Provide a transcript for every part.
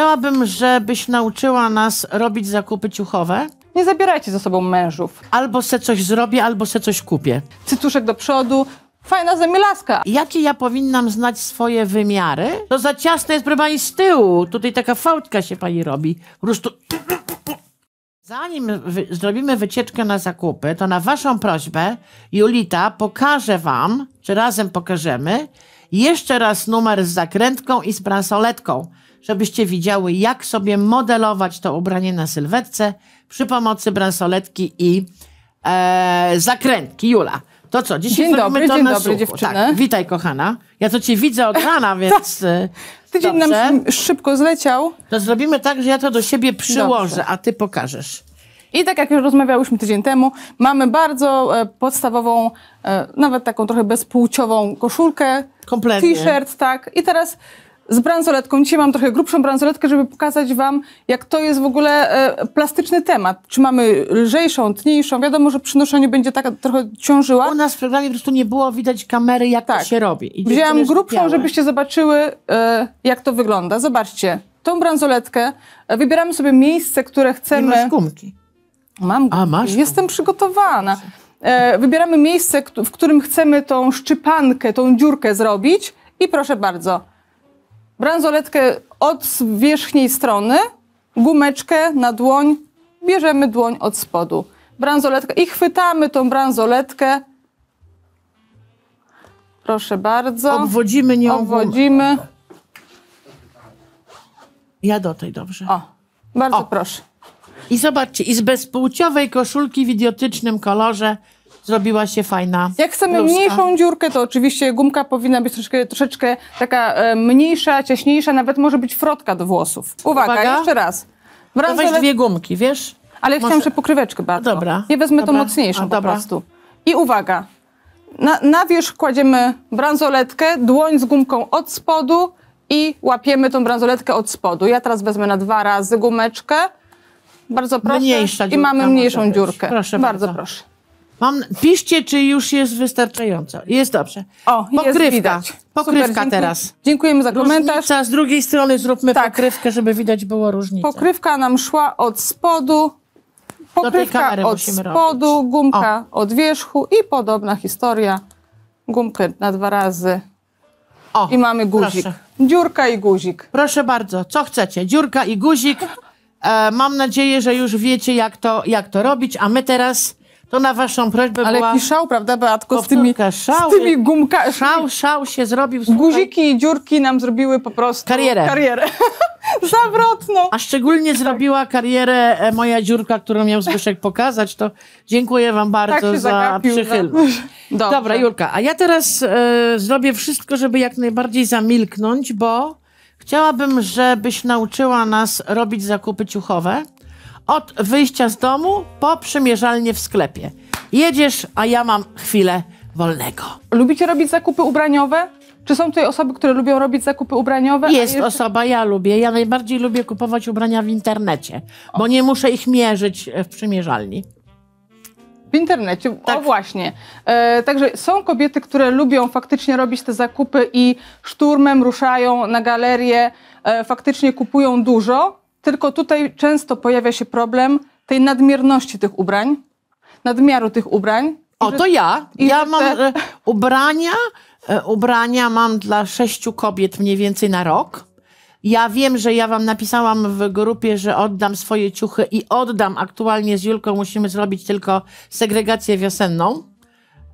Chciałabym, żebyś nauczyła nas robić zakupy ciuchowe. Nie zabierajcie ze sobą mężów. Albo se coś zrobię, albo se coś kupię. Cytuszek do przodu, Fajna zemilaska. Jakie ja powinnam znać swoje wymiary? To za ciasne jest, proszę pani, z tyłu. Tutaj taka fałdka się pani robi. Po prostu... Zanim wy zrobimy wycieczkę na zakupy, to na waszą prośbę Julita pokaże wam, czy razem pokażemy, jeszcze raz numer z zakrętką i z bransoletką żebyście widziały, jak sobie modelować to ubranie na sylwetce przy pomocy bransoletki i e, zakrętki. Jula, to co? Dzisiaj dzień dobry, to dzień na dobry, suchu. Tak, witaj, kochana. Ja to cię widzę od rana, więc... E, tydzień nam szybko zleciał. To zrobimy tak, że ja to do siebie przyłożę, dobrze. a ty pokażesz. I tak jak już rozmawiałyśmy tydzień temu, mamy bardzo e, podstawową, e, nawet taką trochę bezpłciową koszulkę, t-shirt, tak. I teraz z bransoletką. Dzisiaj mam trochę grubszą bransoletkę, żeby pokazać Wam, jak to jest w ogóle e, plastyczny temat. Czy mamy lżejszą, tniejszą? Wiadomo, że przy noszeniu będzie taka trochę ciążyła. U nas w programie po prostu nie było widać kamery, jak tak. to się robi. I Wzięłam grubszą, żebyście zobaczyły, e, jak to wygląda. Zobaczcie, tą bransoletkę, e, wybieramy sobie miejsce, które chcemy... Nie masz gumki. Mam gumki. A, masz Jestem gumki. przygotowana. E, wybieramy miejsce, w którym chcemy tą szczypankę, tą dziurkę zrobić i proszę bardzo bransoletkę od wierzchniej strony, gumeczkę na dłoń, bierzemy dłoń od spodu. Bransoletkę i chwytamy tą bransoletkę. Proszę bardzo. Obwodzimy nią. Obwodzimy. Ja do tej dobrze. O, bardzo o. proszę. I zobaczcie, i z bezpłciowej koszulki w idiotycznym kolorze zrobiła się fajna. Jak chcemy bluzka. mniejszą dziurkę, to oczywiście gumka powinna być troszeczkę, troszeczkę taka e, mniejsza, ciaśniejsza, nawet może być frotka do włosów. Uwaga, Uwaga. jeszcze raz. Bransolet... weź dwie gumki, wiesz? Ale ja chciałam, że pokryweczkę bardzo. Dobra. Nie wezmę dobra. tą mocniejszą A, po prostu. I uwaga, na, na wierzch kładziemy bransoletkę, dłoń z gumką od spodu i łapiemy tą bransoletkę od spodu. Ja teraz wezmę na dwa razy gumeczkę. Bardzo proszę. Mniejsza I mamy mniejszą dziurkę. Proszę bardzo. Bardzo proszę. Mam, piszcie, czy już jest wystarczająco. Jest dobrze. O, pokrywka. Jest widać. Pokrywka Super, dziękuję. teraz. Dziękujemy za komentarz. Różnica, z drugiej strony zróbmy tak. pokrywkę, żeby widać było różnicę. Pokrywka nam szła od spodu, pokrywka od spodu, robić. gumka o. od wierzchu i podobna historia. Gumkę na dwa razy. O, I mamy guzik. Proszę. Dziurka i guzik. Proszę bardzo, co chcecie? Dziurka i guzik. E, mam nadzieję, że już wiecie, jak to, jak to robić, a my teraz to na waszą prośbę Ale była... Ale piszał, prawda Beatko, z tymi, szał, z tymi gumkami. Szał, szał się zrobił. Słuchaj. Guziki i dziurki nam zrobiły po prostu... Karierę. Karierę. Zawrotną. A szczególnie zrobiła karierę e, moja dziurka, którą miał Zbyszek pokazać, to dziękuję wam tak bardzo tak za przychylność. Dobra, Julka, a ja teraz y, zrobię wszystko, żeby jak najbardziej zamilknąć, bo chciałabym, żebyś nauczyła nas robić zakupy ciuchowe. Od wyjścia z domu po przymierzalnie w sklepie. Jedziesz, a ja mam chwilę wolnego. Lubicie robić zakupy ubraniowe? Czy są tutaj osoby, które lubią robić zakupy ubraniowe? Jest jeszcze... osoba, ja lubię. Ja najbardziej lubię kupować ubrania w internecie, o. bo nie muszę ich mierzyć e, w przymierzalni. W internecie, tak. o właśnie. E, także są kobiety, które lubią faktycznie robić te zakupy i szturmem ruszają na galerię, e, faktycznie kupują dużo. Tylko tutaj często pojawia się problem tej nadmierności tych ubrań, nadmiaru tych ubrań. O, to ja. Ja mam te... E, ubrania, e, ubrania mam dla sześciu kobiet mniej więcej na rok. Ja wiem, że ja wam napisałam w grupie, że oddam swoje ciuchy i oddam. Aktualnie z Julką musimy zrobić tylko segregację wiosenną.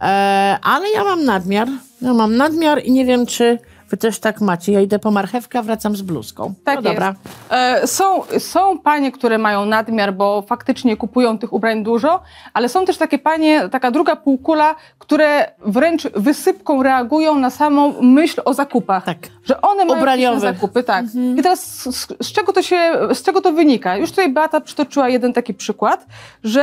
E, ale ja mam nadmiar. Ja mam nadmiar i nie wiem, czy Wy też tak macie. Ja idę po marchewkę, wracam z bluzką. No tak no dobra. E, są, są panie, które mają nadmiar, bo faktycznie kupują tych ubrań dużo, ale są też takie panie, taka druga półkula, które wręcz wysypką reagują na samą myśl o zakupach. Tak. Że one mają Ubraniowe. zakupy, tak. Mhm. I teraz z, z, czego to się, z czego to wynika? Już tutaj Beata przytoczyła jeden taki przykład, że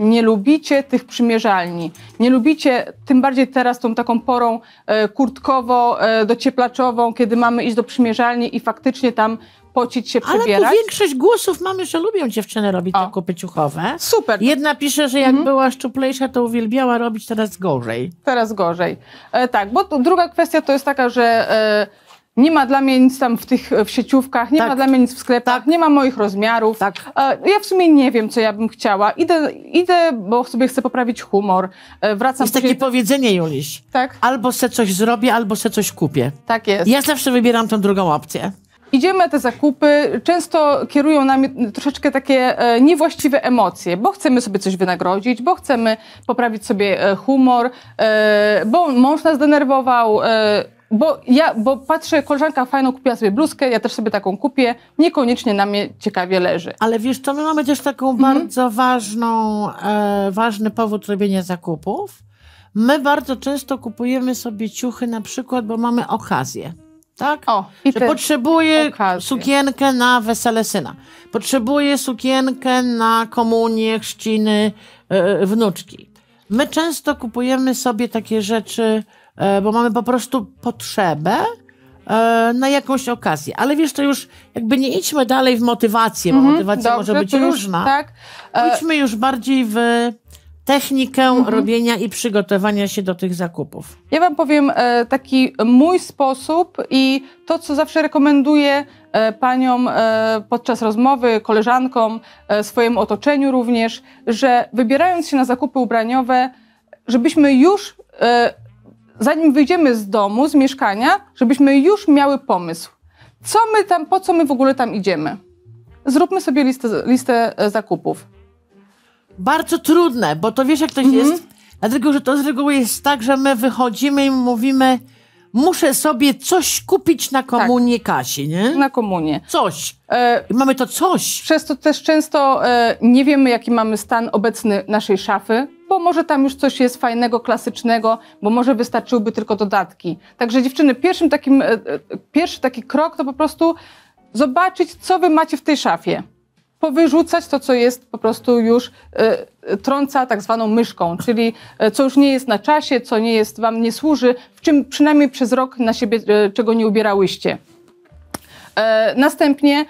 nie lubicie tych przymierzalni. Nie lubicie, tym bardziej teraz tą taką porą e, kurtkowo, e, docieplaczową, kiedy mamy iść do przymierzalni i faktycznie tam pocić się, przebierać. Ale tu większość głosów mamy, że lubią dziewczyny robić o. zakupy ciuchowe. Super. Jedna pisze, że jak mhm. była szczuplejsza, to uwielbiała robić, teraz gorzej. Teraz gorzej. E, tak, bo druga kwestia to jest taka, że... E, nie ma dla mnie nic tam w tych e, w sieciówkach, nie tak. ma dla mnie nic w sklepach, tak. nie ma moich rozmiarów. Tak. E, ja w sumie nie wiem, co ja bym chciała. Idę, idę bo sobie chcę poprawić humor. E, wracam Jest później... takie powiedzenie, Juliś. Tak? Albo se coś zrobię, albo se coś kupię. Tak jest. Ja zawsze wybieram tą drugą opcję. Idziemy te zakupy, często kierują nami troszeczkę takie niewłaściwe emocje, bo chcemy sobie coś wynagrodzić, bo chcemy poprawić sobie humor, bo mąż nas denerwował, bo ja, bo patrzę, koleżanka fajną kupiła sobie bluzkę, ja też sobie taką kupię, niekoniecznie na mnie ciekawie leży. Ale wiesz co, my mamy też taką mhm. bardzo ważną, e, ważny powód robienia zakupów. My bardzo często kupujemy sobie ciuchy na przykład, bo mamy okazję. Tak? O, i Że potrzebuję okazje. sukienkę na wesele syna. Potrzebuję sukienkę na komunię, chrzciny, e, wnuczki. My często kupujemy sobie takie rzeczy E, bo mamy po prostu potrzebę e, na jakąś okazję. Ale wiesz, to już jakby nie idźmy dalej w motywację, bo mhm, motywacja Dobrze, może być różna. Już, tak. Idźmy e, już bardziej w technikę mhm. robienia i przygotowania się do tych zakupów. Ja Wam powiem taki mój sposób i to, co zawsze rekomenduję paniom podczas rozmowy, koleżankom, swojemu otoczeniu również, że wybierając się na zakupy ubraniowe, żebyśmy już zanim wyjdziemy z domu, z mieszkania, żebyśmy już miały pomysł. Co my tam, po co my w ogóle tam idziemy? Zróbmy sobie listę, listę e, zakupów. Bardzo trudne, bo to wiesz, jak to mhm. jest. Dlatego, że to z reguły jest tak, że my wychodzimy i mówimy, muszę sobie coś kupić na komunie tak. Kasi, nie? Na komunie. Coś. E, mamy to coś. Przez to też często e, nie wiemy, jaki mamy stan obecny naszej szafy, bo może tam już coś jest fajnego, klasycznego, bo może wystarczyłyby tylko dodatki. Także dziewczyny, pierwszym takim, e, e, pierwszy taki krok to po prostu zobaczyć, co wy macie w tej szafie. Powyrzucać to, co jest po prostu już e, trąca tak zwaną myszką, czyli co już nie jest na czasie, co nie jest, wam nie służy, w czym przynajmniej przez rok na siebie czego nie ubierałyście. następnie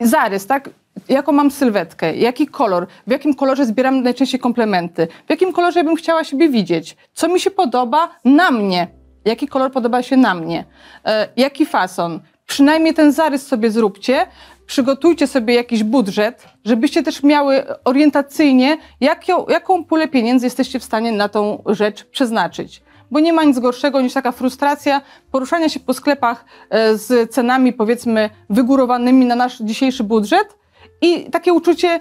zarys, tak? jaką mam sylwetkę, jaki kolor, w jakim kolorze zbieram najczęściej komplementy, w jakim kolorze bym chciała siebie widzieć, co mi się podoba na mnie, jaki kolor podoba się na mnie, e, jaki fason. Przynajmniej ten zarys sobie zróbcie, przygotujcie sobie jakiś budżet, żebyście też miały orientacyjnie, jaką, jaką pulę pieniędzy jesteście w stanie na tą rzecz przeznaczyć bo nie ma nic gorszego niż taka frustracja poruszania się po sklepach e, z cenami, powiedzmy, wygórowanymi na nasz dzisiejszy budżet, i takie uczucie,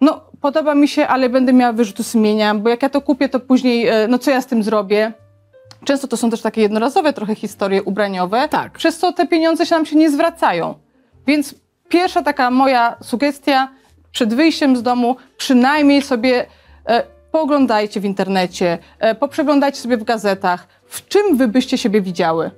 no podoba mi się, ale będę miała wyrzuty sumienia, bo jak ja to kupię, to później, e, no co ja z tym zrobię? Często to są też takie jednorazowe trochę historie ubraniowe, tak. przez co te pieniądze się nam się nie zwracają. Więc pierwsza taka moja sugestia, przed wyjściem z domu przynajmniej sobie e, pooglądajcie w internecie, e, poprzeglądajcie sobie w gazetach, w czym wy byście siebie widziały.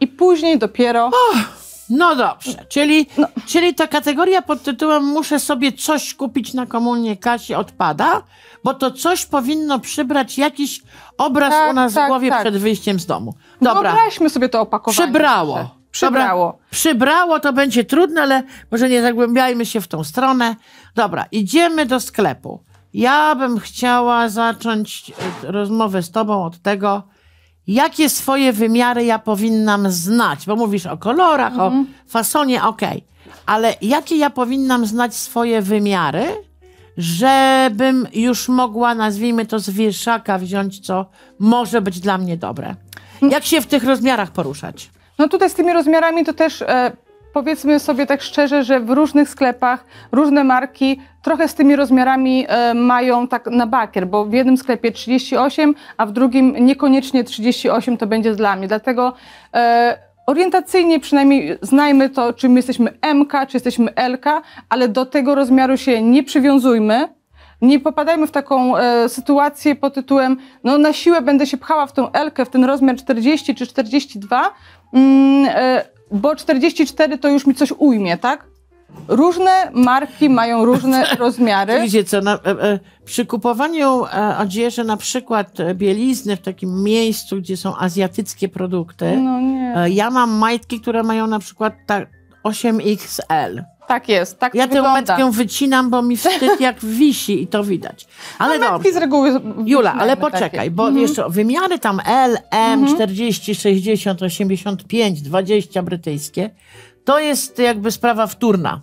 I później dopiero... Oh no dobrze, czyli, no. czyli ta kategoria pod tytułem muszę sobie coś kupić na komunie, Kasi odpada, bo to coś powinno przybrać jakiś obraz tak, u nas tak, w głowie tak. przed wyjściem z domu. No Dobra. Wyobraźmy sobie to opakowanie. Przybrało. Przybrało. Dobra, przybrało, to będzie trudne, ale może nie zagłębiajmy się w tą stronę. Dobra, idziemy do sklepu. Ja bym chciała zacząć e, rozmowę z tobą od tego, jakie swoje wymiary ja powinnam znać, bo mówisz o kolorach, mhm. o fasonie, okej, ale jakie ja powinnam znać swoje wymiary, żebym już mogła, nazwijmy to, z wierszaka wziąć, co może być dla mnie dobre. Jak się w tych rozmiarach poruszać? No tutaj z tymi rozmiarami to też e, powiedzmy sobie tak szczerze, że w różnych sklepach różne marki trochę z tymi rozmiarami e, mają tak na bakier, bo w jednym sklepie 38, a w drugim niekoniecznie 38 to będzie dla mnie. Dlatego e, orientacyjnie przynajmniej znajmy to, czy my jesteśmy MK, czy jesteśmy LK, ale do tego rozmiaru się nie przywiązujmy. Nie popadajmy w taką e, sytuację pod tytułem, no na siłę będę się pchała w tą Elkę, w ten rozmiar 40 czy 42, mm, e, bo 44 to już mi coś ujmie, tak? Różne marki mają różne rozmiary. Widzicie co, na, e, e, przy kupowaniu e, odzieży, na przykład bielizny w takim miejscu, gdzie są azjatyckie produkty, no ja mam majtki, które mają na przykład tak 8XL. Tak jest, tak Ja tę metkę wycinam, bo mi wstyd jak wisi i to widać. Ale no, z reguły Jula, ale poczekaj, takie. bo mhm. jeszcze wymiary tam L, M, 40, 60, 85, 20 brytyjskie, to jest jakby sprawa wtórna.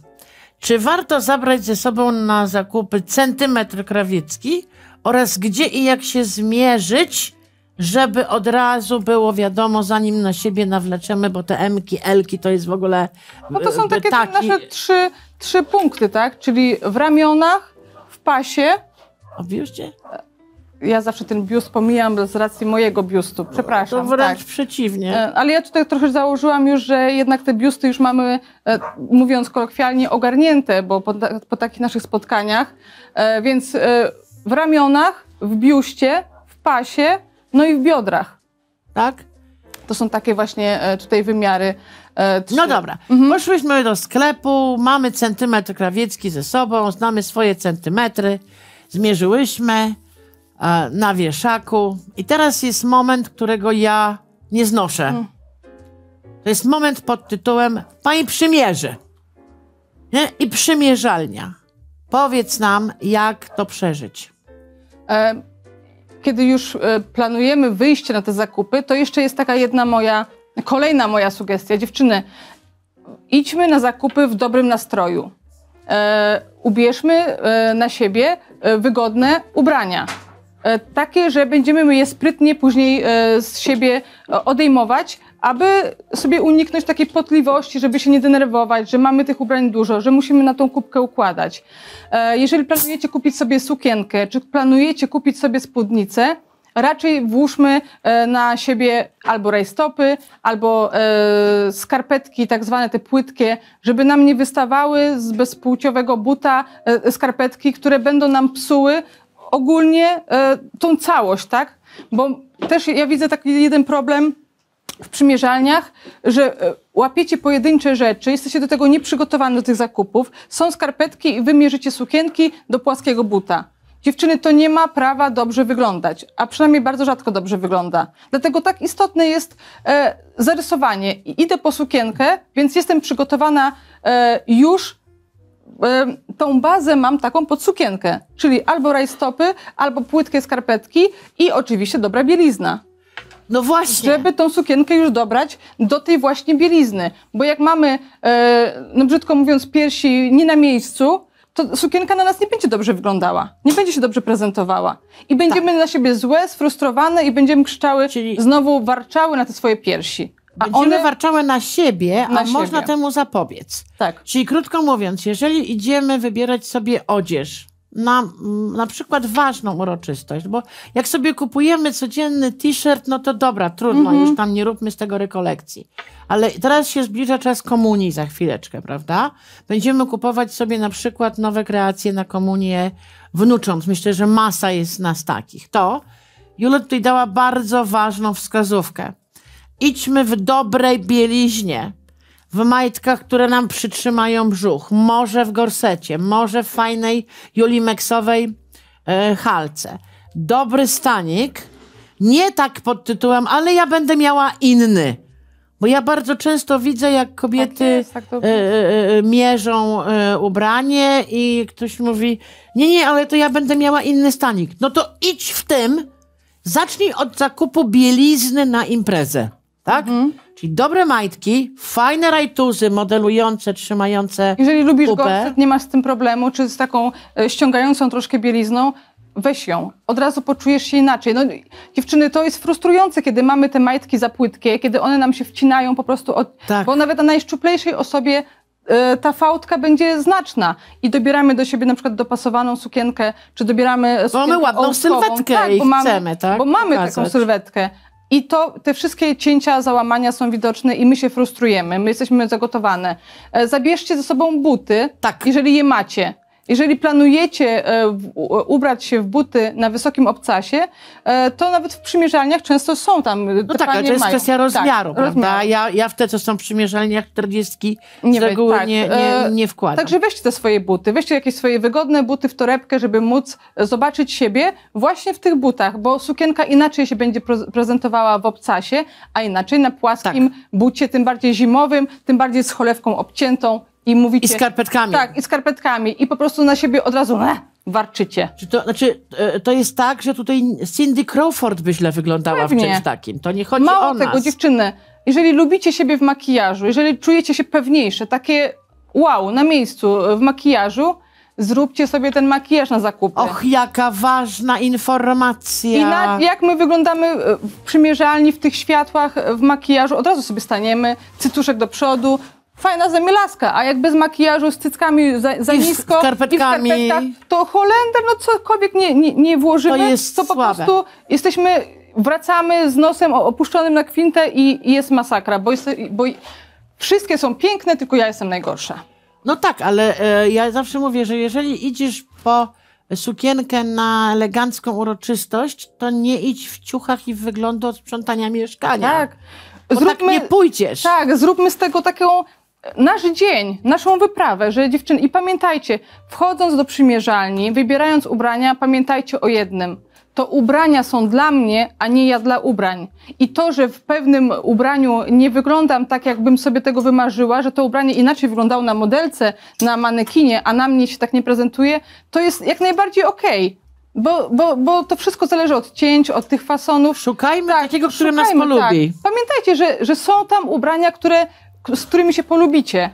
Czy warto zabrać ze sobą na zakupy centymetr krawiecki oraz gdzie i jak się zmierzyć żeby od razu było wiadomo, zanim na siebie nawleczemy, bo te M-ki, L-ki to jest w ogóle. No to są takie taki... nasze trzy, trzy punkty, tak? Czyli w ramionach, w pasie. A w biuście? Ja zawsze ten biust pomijam z racji mojego biustu, przepraszam. To wręcz tak. przeciwnie. E, ale ja tutaj trochę założyłam już, że jednak te biusty już mamy, e, mówiąc kolokwialnie, ogarnięte, bo po, po takich naszych spotkaniach. E, więc w ramionach, w biuście, w pasie, no i w biodrach, tak? To są takie właśnie e, tutaj wymiary. E, trzy. No dobra, mhm. poszłyśmy do sklepu, mamy centymetr krawiecki ze sobą, znamy swoje centymetry, zmierzyłyśmy e, na wieszaku i teraz jest moment, którego ja nie znoszę. Mhm. To jest moment pod tytułem Pani przymierzy nie? i przymierzalnia. Powiedz nam, jak to przeżyć. E, kiedy już e, planujemy wyjście na te zakupy, to jeszcze jest taka jedna moja, kolejna moja sugestia. Dziewczyny, idźmy na zakupy w dobrym nastroju. E, ubierzmy e, na siebie e, wygodne ubrania. E, takie, że będziemy je sprytnie później z siebie odejmować, aby sobie uniknąć takiej potliwości, żeby się nie denerwować, że mamy tych ubrań dużo, że musimy na tą kubkę układać. E, jeżeli planujecie kupić sobie sukienkę, czy planujecie kupić sobie spódnicę, raczej włóżmy e, na siebie albo rajstopy, albo e, skarpetki, tak zwane te płytkie, żeby nam nie wystawały z bezpłciowego buta skarpetki, które będą nam psuły ogólnie tą całość, tak? Bo też ja widzę taki jeden problem, w przymierzalniach, że e, łapiecie pojedyncze rzeczy, jesteście do tego nieprzygotowani do tych zakupów, są skarpetki i wymierzycie sukienki do płaskiego buta. Dziewczyny to nie ma prawa dobrze wyglądać, a przynajmniej bardzo rzadko dobrze wygląda. Dlatego tak istotne jest e, zarysowanie. idę po sukienkę, więc jestem przygotowana e, już e, tą bazę mam taką pod sukienkę, czyli albo rajstopy, albo płytkie skarpetki i oczywiście dobra bielizna. No właśnie. Żeby tą sukienkę już dobrać do tej właśnie bielizny. Bo jak mamy, e, no brzydko mówiąc, piersi nie na miejscu, to sukienka na nas nie będzie dobrze wyglądała. Nie będzie się dobrze prezentowała. I będziemy tak. na siebie złe, sfrustrowane i będziemy krzyczały, Czyli... znowu warczały na te swoje piersi. A Będziemy one... warczały na siebie, na a siebie. można temu zapobiec. Tak. Czyli krótko mówiąc, jeżeli idziemy wybierać sobie odzież, na, na przykład ważną uroczystość, bo jak sobie kupujemy codzienny t-shirt, no to dobra, trudno, mhm. już tam nie róbmy z tego rekolekcji. Ale teraz się zbliża czas komunii za chwileczkę, prawda? Będziemy kupować sobie na przykład nowe kreacje na komunię wnucząc. Myślę, że masa jest nas takich. To Julia tutaj dała bardzo ważną wskazówkę. Idźmy w dobrej bieliźnie w majtkach, które nam przytrzymają brzuch, może w gorsecie, może w fajnej julimeksowej e, halce. Dobry stanik, nie tak pod tytułem, ale ja będę miała inny. Bo ja bardzo często widzę, jak kobiety tak jest, tak e, e, e, mierzą e, ubranie i ktoś mówi, nie, nie, ale to ja będę miała inny stanik. No to idź w tym, zacznij od zakupu bielizny na imprezę tak? Mhm. Czyli dobre majtki, fajne rajtuzy modelujące, trzymające Jeżeli lubisz kupę. gorset, nie masz z tym problemu, czy z taką e, ściągającą troszkę bielizną, weź ją. Od razu poczujesz się inaczej. No, dziewczyny, to jest frustrujące, kiedy mamy te majtki za płytkie, kiedy one nam się wcinają po prostu od... Tak. Bo nawet na najszczuplejszej osobie e, ta fałdka będzie znaczna i dobieramy do siebie na przykład dopasowaną sukienkę, czy dobieramy sukienkę Mamy ładną sylwetkę tak, i chcemy, tak? Bo mamy Pokazać. taką sylwetkę, i to, te wszystkie cięcia, załamania są widoczne i my się frustrujemy, my jesteśmy zagotowane. E, zabierzcie ze sobą buty, tak. jeżeli je macie. Jeżeli planujecie e, ubrać się w buty na wysokim obcasie, e, to nawet w przymierzalniach często są tam. No tak, ale to jest mają. kwestia tak, rozmiaru, tak, prawda? Rozmiaru. Ja, ja w te, co są w przymierzalniach 40 nie z reguły tak. nie, nie, e, nie wkładam. Także weźcie te swoje buty, weźcie jakieś swoje wygodne buty w torebkę, żeby móc zobaczyć siebie właśnie w tych butach, bo sukienka inaczej się będzie prezentowała w obcasie, a inaczej na płaskim tak. bucie, tym bardziej zimowym, tym bardziej z cholewką obciętą, i mówicie... I skarpetkami. Tak, i skarpetkami. I po prostu na siebie od razu e, warczycie. Czy to, znaczy, e, to jest tak, że tutaj Cindy Crawford by źle wyglądała Pewnie. w czymś takim. To nie chodzi Mało o nas. tego, dziewczyny, jeżeli lubicie siebie w makijażu, jeżeli czujecie się pewniejsze, takie wow, na miejscu e, w makijażu, zróbcie sobie ten makijaż na zakupy. Och, jaka ważna informacja. I na, jak my wyglądamy e, przymierzalni, w tych światłach, w makijażu, od razu sobie staniemy, cytuszek do przodu, fajna zemielaska, a jakby z makijażu, z cyckami za, za I z nisko skarpetkami. i w to Holender, no cokolwiek nie, nie, nie włożymy, to jest to po słabe. prostu jesteśmy, wracamy z nosem opuszczonym na kwintę i, i jest masakra, bo, jest, bo wszystkie są piękne, tylko ja jestem najgorsza. No tak, ale e, ja zawsze mówię, że jeżeli idziesz po sukienkę na elegancką uroczystość, to nie idź w ciuchach i w wyglądu od sprzątania mieszkania. Tak. Bo tak zróbmy, tak nie pójdziesz. Tak, zróbmy z tego taką nasz dzień, naszą wyprawę, że dziewczyny. I pamiętajcie, wchodząc do przymierzalni, wybierając ubrania, pamiętajcie o jednym. To ubrania są dla mnie, a nie ja dla ubrań. I to, że w pewnym ubraniu nie wyglądam tak, jakbym sobie tego wymarzyła, że to ubranie inaczej wyglądało na modelce, na manekinie, a na mnie się tak nie prezentuje, to jest jak najbardziej okej. Okay. Bo, bo, bo to wszystko zależy od cięć, od tych fasonów. Szukajmy tak, takiego, który szukajmy, nas polubi. Tak. Pamiętajcie, że, że są tam ubrania, które z którymi się polubicie.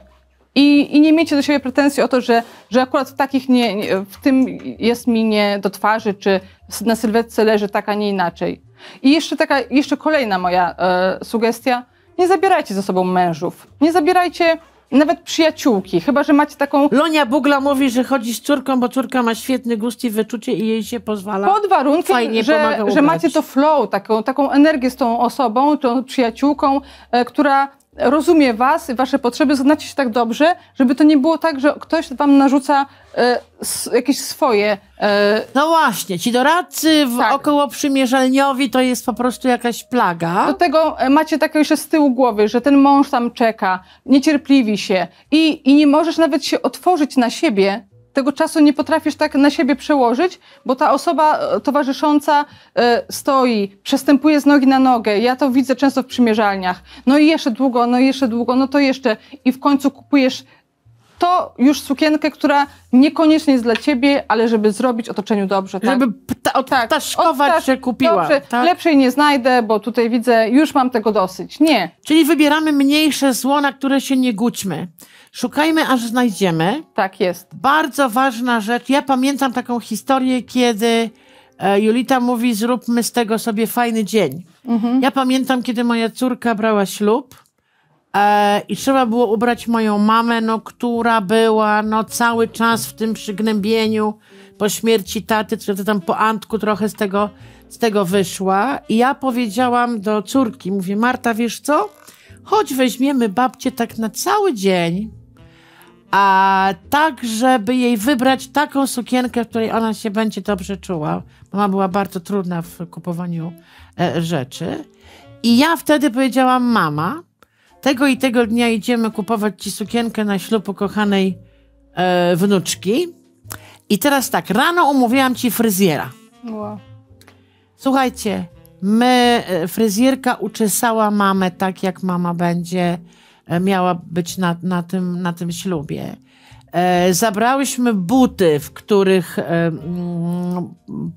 I, I nie miecie do siebie pretensji o to, że, że akurat w takich nie, nie, w tym jest mi nie do twarzy, czy na sylwetce leży tak, a nie inaczej. I jeszcze taka, jeszcze kolejna moja e, sugestia. Nie zabierajcie ze sobą mężów. Nie zabierajcie nawet przyjaciółki, chyba że macie taką. Lonia Bugla mówi, że chodzi z córką, bo córka ma świetny gust i wyczucie i jej się pozwala. Pod warunkiem, Fajnie że, że macie to flow, taką, taką energię z tą osobą, tą przyjaciółką, e, która rozumie was i wasze potrzeby, znacie się tak dobrze, żeby to nie było tak, że ktoś wam narzuca e, s, jakieś swoje... E... No właśnie, ci doradcy w tak. około przymierzalniowi to jest po prostu jakaś plaga. Do tego e, macie takie jeszcze z tyłu głowy, że ten mąż tam czeka, niecierpliwi się i, i nie możesz nawet się otworzyć na siebie, tego czasu nie potrafisz tak na siebie przełożyć, bo ta osoba e, towarzysząca e, stoi, przestępuje z nogi na nogę. Ja to widzę często w przymierzalniach. No i jeszcze długo, no i jeszcze długo, no to jeszcze. I w końcu kupujesz to już sukienkę, która niekoniecznie jest dla ciebie, ale żeby zrobić otoczeniu dobrze. Tak? Żeby pta, od tak, ptaszkować się kupiła. Dobrze, tak? Lepszej nie znajdę, bo tutaj widzę, już mam tego dosyć. Nie. Czyli wybieramy mniejsze zło, na które się nie gućmy. Szukajmy, aż znajdziemy. Tak jest. Bardzo ważna rzecz. Ja pamiętam taką historię, kiedy e, Julita mówi, zróbmy z tego sobie fajny dzień. Mhm. Ja pamiętam, kiedy moja córka brała ślub E, I trzeba było ubrać moją mamę, no, która była no, cały czas w tym przygnębieniu po śmierci taty, czy tam po Antku trochę z tego, z tego wyszła. I ja powiedziałam do córki, mówię, Marta, wiesz co? Chodź weźmiemy babcię tak na cały dzień, a tak, żeby jej wybrać taką sukienkę, w której ona się będzie dobrze czuła. Mama była bardzo trudna w kupowaniu e, rzeczy. I ja wtedy powiedziałam mama, tego i tego dnia idziemy kupować ci sukienkę na ślub ukochanej e, wnuczki. I teraz tak, rano umówiłam ci fryzjera. Wow. Słuchajcie, my, e, fryzjerka uczesała mamę tak, jak mama będzie e, miała być na, na, tym, na tym ślubie. E, zabrałyśmy buty, w których e, mm,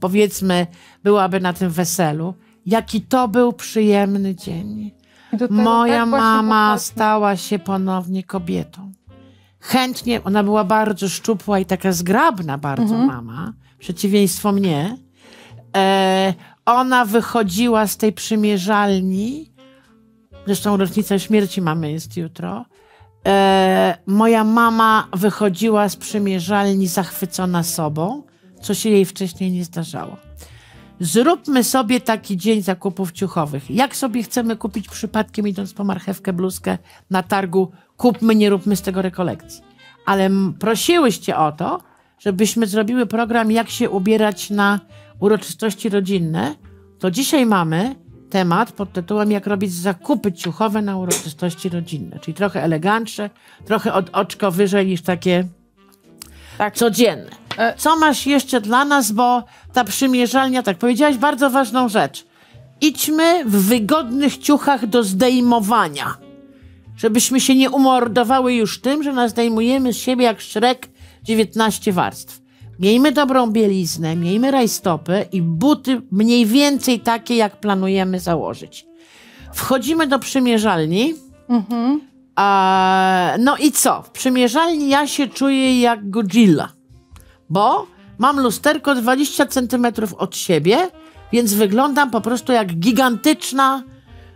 powiedzmy byłaby na tym weselu. Jaki to był przyjemny dzień. Moja tak mama stała się ponownie kobietą. Chętnie, ona była bardzo szczupła i taka zgrabna bardzo mhm. mama, przeciwieństwo mnie. E, ona wychodziła z tej przymierzalni, zresztą rocznicę śmierci mamy jest jutro, E, moja mama wychodziła z przymierzalni zachwycona sobą, co się jej wcześniej nie zdarzało zróbmy sobie taki dzień zakupów ciuchowych. Jak sobie chcemy kupić przypadkiem, idąc po marchewkę, bluzkę na targu, kupmy, nie róbmy z tego rekolekcji. Ale prosiłyście o to, żebyśmy zrobiły program, jak się ubierać na uroczystości rodzinne, to dzisiaj mamy temat pod tytułem Jak robić zakupy ciuchowe na uroczystości rodzinne. Czyli trochę elegantsze, trochę od oczko wyżej niż takie tak. codzienne. E, Co masz jeszcze dla nas, bo ta przymierzalnia, tak powiedziałaś, bardzo ważną rzecz. Idźmy w wygodnych ciuchach do zdejmowania, żebyśmy się nie umordowały już tym, że nas zdejmujemy z siebie jak szrek 19 warstw. Miejmy dobrą bieliznę, miejmy rajstopy i buty mniej więcej takie, jak planujemy założyć. Wchodzimy do przymierzalni. Mhm no i co? W przymierzalni ja się czuję jak Godzilla, bo mam lusterko 20 cm od siebie, więc wyglądam po prostu jak gigantyczna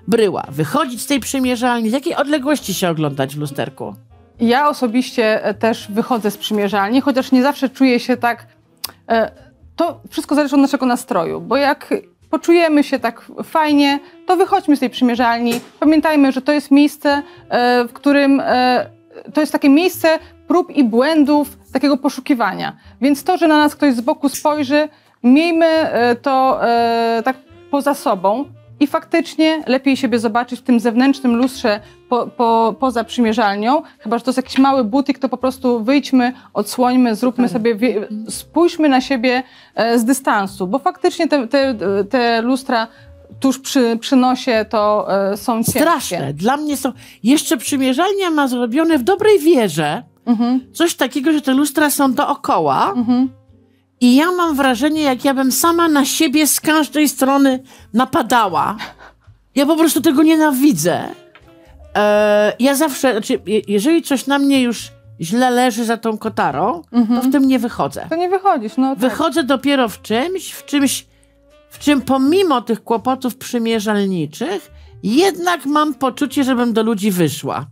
bryła. Wychodzić z tej przymierzalni, z jakiej odległości się oglądać w lusterku? Ja osobiście e, też wychodzę z przymierzalni, chociaż nie zawsze czuję się tak. E, to wszystko zależy od naszego nastroju, bo jak poczujemy się tak fajnie, to wychodźmy z tej przymierzalni. Pamiętajmy, że to jest miejsce, e, w którym e, to jest takie miejsce prób i błędów, takiego poszukiwania. Więc to, że na nas ktoś z boku spojrzy, miejmy e, to tak poza sobą, i faktycznie lepiej siebie zobaczyć w tym zewnętrznym lustrze po, po, poza przymierzalnią, chyba że to jest jakiś mały butik, to po prostu wyjdźmy, odsłońmy, zróbmy sobie, spójrzmy na siebie e, z dystansu, bo faktycznie te, te, te lustra tuż przy, przy nosie to e, są ciężkie. Straszne, dla mnie są, jeszcze przymierzalnia ma zrobione w dobrej wierze, mhm. coś takiego, że te lustra są dookoła, mhm i ja mam wrażenie, jak ja bym sama na siebie z każdej strony napadała. Ja po prostu tego nienawidzę. E, ja zawsze, znaczy, jeżeli coś na mnie już źle leży za tą kotarą, to w mhm. tym nie wychodzę. To nie wychodzisz, no. Tak. Wychodzę dopiero w czymś, w czymś, w czym pomimo tych kłopotów przymierzalniczych, jednak mam poczucie, żebym do ludzi wyszła.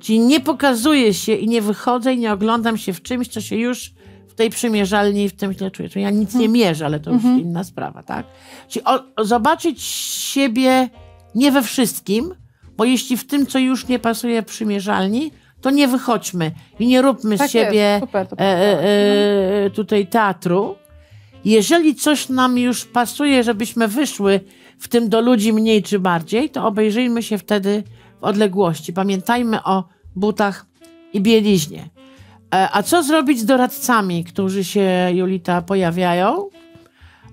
Czyli nie pokazuję się i nie wychodzę i nie oglądam się w czymś, co się już tej przymierzalni w tym źle czuję. Czyli ja nic nie mhm. mierzę, ale to już mhm. inna sprawa, tak? Czyli o, zobaczyć siebie nie we wszystkim, bo jeśli w tym, co już nie pasuje przymierzalni, to nie wychodźmy i nie róbmy tak z siebie super. E, e, e tutaj teatru. Jeżeli coś nam już pasuje, żebyśmy wyszły w tym do ludzi mniej czy bardziej, to obejrzyjmy się wtedy w odległości. Pamiętajmy o butach i bieliźnie. E, a co zrobić z doradcami, którzy się, Julita, pojawiają?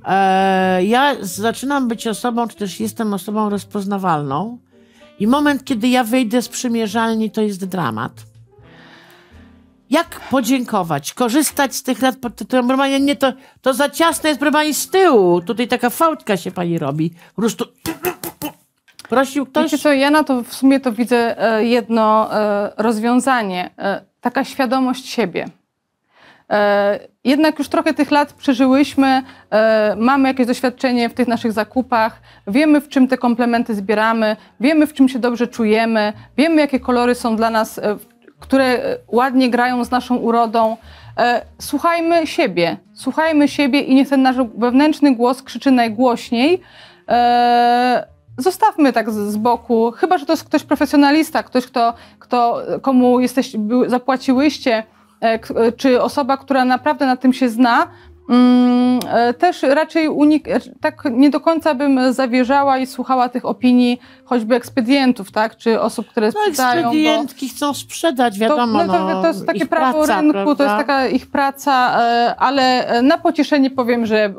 E, ja zaczynam być osobą, czy też jestem osobą rozpoznawalną. I moment, kiedy ja wyjdę z przymierzalni, to jest dramat. Jak podziękować? Korzystać z tych rat? pod tytułem, nie, to, to za ciasne jest, proszę z tyłu. Tutaj taka fałdka się pani robi. Po prostu prosił ktoś. co, ja na to w sumie to widzę e, jedno rozwiązanie taka świadomość siebie. E, jednak już trochę tych lat przeżyłyśmy, e, mamy jakieś doświadczenie w tych naszych zakupach, wiemy w czym te komplementy zbieramy, wiemy w czym się dobrze czujemy, wiemy jakie kolory są dla nas, e, które ładnie grają z naszą urodą. Słuchajmy siebie, słuchajmy siebie i niech ten nasz wewnętrzny głos krzyczy najgłośniej zostawmy tak z, z, boku, chyba że to jest ktoś profesjonalista, ktoś, kto, kto, komu jesteś, zapłaciłyście, e, e, czy osoba, która naprawdę na tym się zna. Mm, e, też raczej unik tak nie do końca bym zawierzała i słuchała tych opinii choćby ekspedientów, tak? czy osób, które no, sprzedają. Ekspedientki bo... chcą sprzedać, wiadomo. No to, no, to, to jest takie prawo praca, rynku, prawda? to jest taka ich praca, ale na pocieszenie powiem, że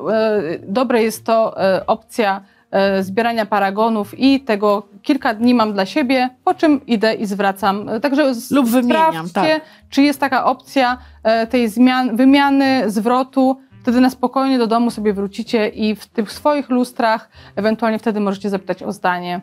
dobre jest to opcja E, zbierania paragonów i tego kilka dni mam dla siebie, po czym idę i zwracam. Także Lub wymieniam, tak. czy jest taka opcja e, tej zmian, wymiany, zwrotu. Wtedy na spokojnie do domu sobie wrócicie i w tych swoich lustrach ewentualnie wtedy możecie zapytać o zdanie.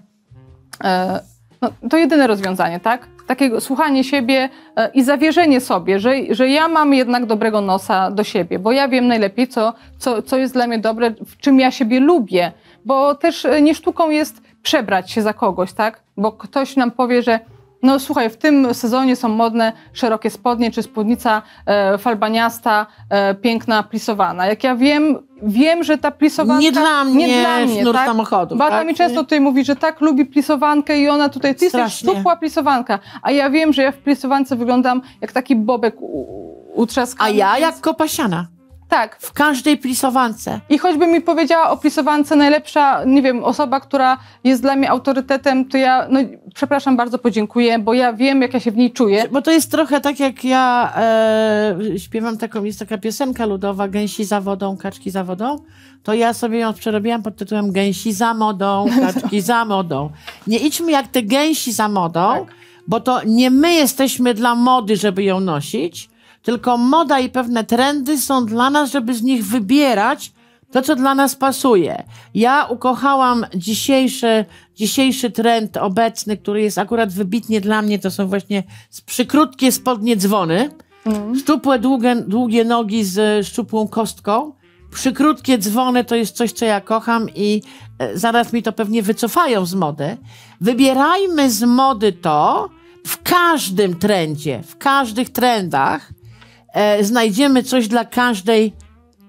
E, no, to jedyne rozwiązanie, tak? Takie słuchanie siebie i zawierzenie sobie, że, że ja mam jednak dobrego nosa do siebie, bo ja wiem najlepiej, co, co, co jest dla mnie dobre, w czym ja siebie lubię, bo też e, nie sztuką jest przebrać się za kogoś, tak? Bo ktoś nam powie, że no słuchaj, w tym sezonie są modne szerokie spodnie czy spódnica e, falbaniasta, e, piękna, plisowana. Jak ja wiem, wiem, że ta plisowanka... Nie dla mnie, nie dla mnie sznur tak? samochodu. Bata tak? mi często tutaj mówi, że tak lubi plisowankę i ona tutaj, ty jesteś szczupła plisowanka, a ja wiem, że ja w plisowance wyglądam jak taki bobek utrzaskany. A ja więc... jak kopasiana. Tak. W każdej plisowance. I choćby mi powiedziała o plisowance najlepsza, nie wiem, osoba, która jest dla mnie autorytetem, to ja, no przepraszam bardzo, podziękuję, bo ja wiem, jak ja się w niej czuję. Bo to jest trochę tak, jak ja e, śpiewam taką, jest taka piosenka ludowa, gęsi za wodą, kaczki za wodą, to ja sobie ją przerobiłam pod tytułem gęsi za modą, kaczki za modą. Nie idźmy jak te gęsi za modą, tak. bo to nie my jesteśmy dla mody, żeby ją nosić, tylko moda i pewne trendy są dla nas, żeby z nich wybierać to, co dla nas pasuje. Ja ukochałam dzisiejszy, dzisiejszy trend obecny, który jest akurat wybitnie dla mnie, to są właśnie przykrótkie spodnie dzwony, mm. szczupłe, długie, długie nogi z e, szczupłą kostką. Przykrótkie dzwony to jest coś, co ja kocham i e, zaraz mi to pewnie wycofają z mody. Wybierajmy z mody to w każdym trendzie, w każdych trendach, e, znajdziemy coś dla każdej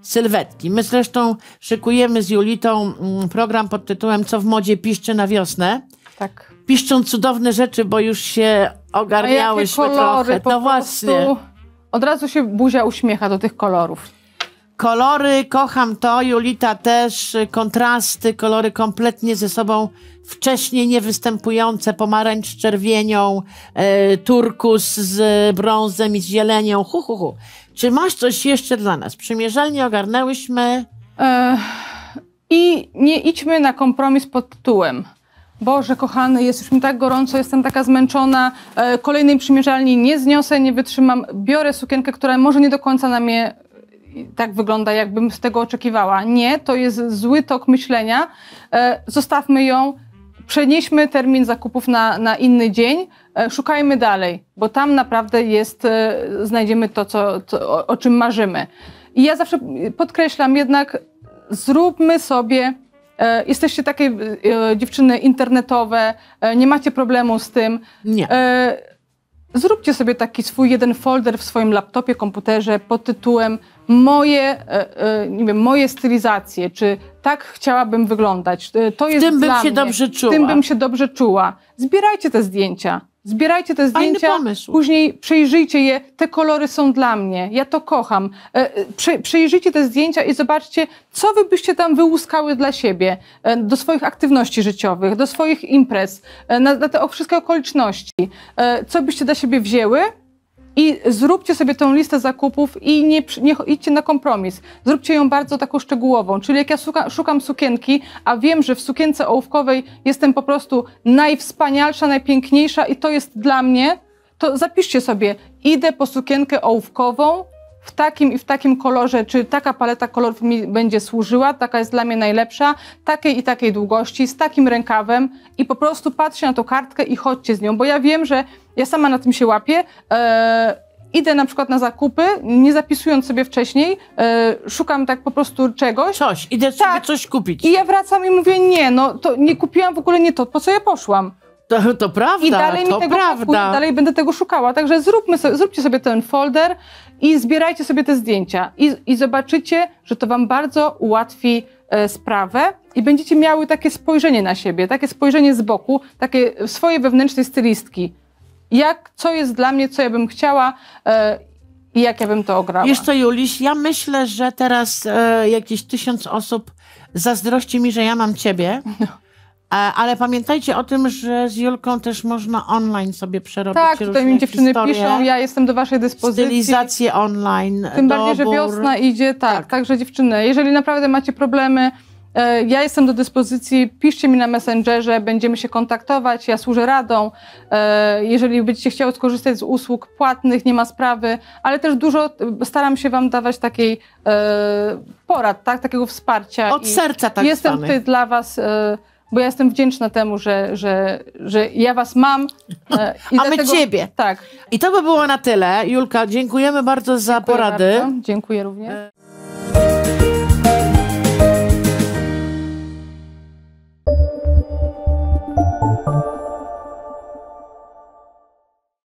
sylwetki. My zresztą szykujemy z Julitą mm, program pod tytułem Co w modzie piszczy na wiosnę. Tak. Piszczą cudowne rzeczy, bo już się ogarniałyśmy trochę. No właśnie. Od razu się buzia uśmiecha do tych kolorów. Kolory, kocham to, Julita też, kontrasty, kolory kompletnie ze sobą wcześniej niewystępujące, pomarańcz z czerwienią, e, turkus z brązem i z zielenią, hu, hu, hu. Czy masz coś jeszcze dla nas? Przymierzalnie ogarnęłyśmy. E, I nie idźmy na kompromis pod tytułem. Boże, kochany, jest już mi tak gorąco, jestem taka zmęczona. E, kolejnej przymierzalni nie zniosę, nie wytrzymam. Biorę sukienkę, która może nie do końca na mnie tak wygląda, jakbym z tego oczekiwała. Nie, to jest zły tok myślenia. E, zostawmy ją, przenieśmy termin zakupów na, na inny dzień, e, szukajmy dalej, bo tam naprawdę jest, e, znajdziemy to, co, to, o, czym marzymy. I ja zawsze podkreślam jednak, zróbmy sobie Jesteście takie dziewczyny internetowe, nie macie problemu z tym. Nie. Zróbcie sobie taki swój jeden folder w swoim laptopie, komputerze pod tytułem moje, e, e, nie wiem, moje stylizacje, czy tak chciałabym wyglądać. E, to jest w tym bym się mnie. dobrze czuła. W tym bym się dobrze czuła. Zbierajcie te zdjęcia. Zbierajcie te Fajny zdjęcia, pomysł. później przejrzyjcie je, te kolory są dla mnie, ja to kocham. Prze, przejrzyjcie te zdjęcia i zobaczcie, co wy byście tam wyłuskały dla siebie, do swoich aktywności życiowych, do swoich imprez, na, na te wszystkie okoliczności. Co byście dla siebie wzięły, i zróbcie sobie tą listę zakupów i nie, nie idźcie na kompromis. Zróbcie ją bardzo taką szczegółową. Czyli jak ja szukam sukienki, a wiem, że w sukience ołówkowej jestem po prostu najwspanialsza, najpiękniejsza i to jest dla mnie, to zapiszcie sobie, idę po sukienkę ołówkową w takim i w takim kolorze, czy taka paleta kolorów mi będzie służyła, taka jest dla mnie najlepsza, takiej i takiej długości, z takim rękawem i po prostu patrzcie na tą kartkę i chodźcie z nią, bo ja wiem, że ja sama na tym się łapię. E, idę na przykład na zakupy, nie zapisując sobie wcześniej, e, szukam tak po prostu czegoś. Coś, idę tak, sobie coś kupić. I ja wracam i mówię, nie, no to nie kupiłam w ogóle nie to, po co ja poszłam. To, to prawda. I dalej, to mi tego prawda. dalej będę tego szukała. Także zróbmy zróbcie sobie ten folder i zbierajcie sobie te zdjęcia. I, I zobaczycie, że to Wam bardzo ułatwi e, sprawę i będziecie miały takie spojrzenie na siebie, takie spojrzenie z boku, takie swoje wewnętrzne stylistki. Jak, co jest dla mnie, co ja bym chciała. E, i jak ja bym to ograła? Jeszcze Juliś, ja myślę, że teraz e, jakieś tysiąc osób zazdrości mi, że ja mam ciebie. No. E, ale pamiętajcie o tym, że z Julką też można online sobie przerobić Tak, tutaj mi dziewczyny historie, piszą, ja jestem do waszej dyspozycji. Stylizację online. Tym dobór. bardziej, że wiosna idzie, tak, tak. Także dziewczyny, jeżeli naprawdę macie problemy, e, ja jestem do dyspozycji, piszcie mi na Messengerze, będziemy się kontaktować, ja służę radą. E, jeżeli będziecie chciały skorzystać z usług płatnych, nie ma sprawy, ale też dużo staram się Wam dawać takiej porad, tak? takiego wsparcia. Od I serca tak Jestem tutaj dla Was bo ja jestem wdzięczna temu, że, że, że ja was mam. E, i A dlatego, my ciebie. Tak. I to by było na tyle. Julka, dziękujemy bardzo za dziękuję porady. Bardzo. Dziękuję również.